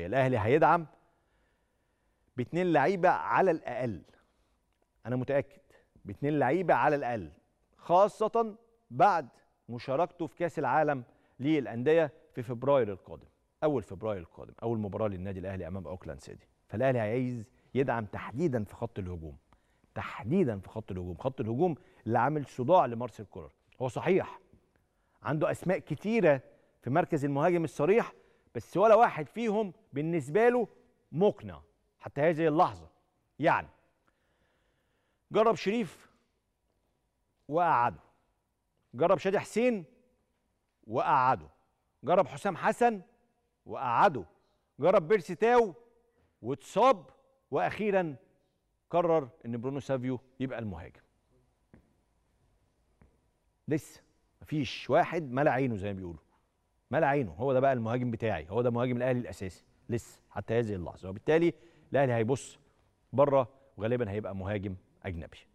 الاهلي هيدعم باتنين لعيبه على الاقل انا متاكد باتنين لعيبه على الاقل خاصه بعد مشاركته في كاس العالم للانديه في فبراير القادم اول فبراير القادم اول مباراه للنادي الاهلي امام اوكلاند سيتي فالاهلي عايز يدعم تحديدا في خط الهجوم تحديدا في خط الهجوم خط الهجوم اللي عامل صداع لمارسيل كولر هو صحيح عنده اسماء كتيره في مركز المهاجم الصريح بس ولا واحد فيهم بالنسبة له مقنع حتى هذه اللحظة يعني جرب شريف وقعده جرب شادي حسين وقعده جرب حسام حسن وقعده جرب بيرسي تاو واتصاب واخيرا قرر ان برونو سافيو يبقى المهاجم لسه مفيش واحد ملا عينه زي ما بيقولوا مال عينه هو ده بقى المهاجم بتاعي هو ده مهاجم الاهلي الاساسي لسه حتى هذه اللحظه وبالتالي الاهلي هيبص بره وغالبا هيبقى مهاجم اجنبي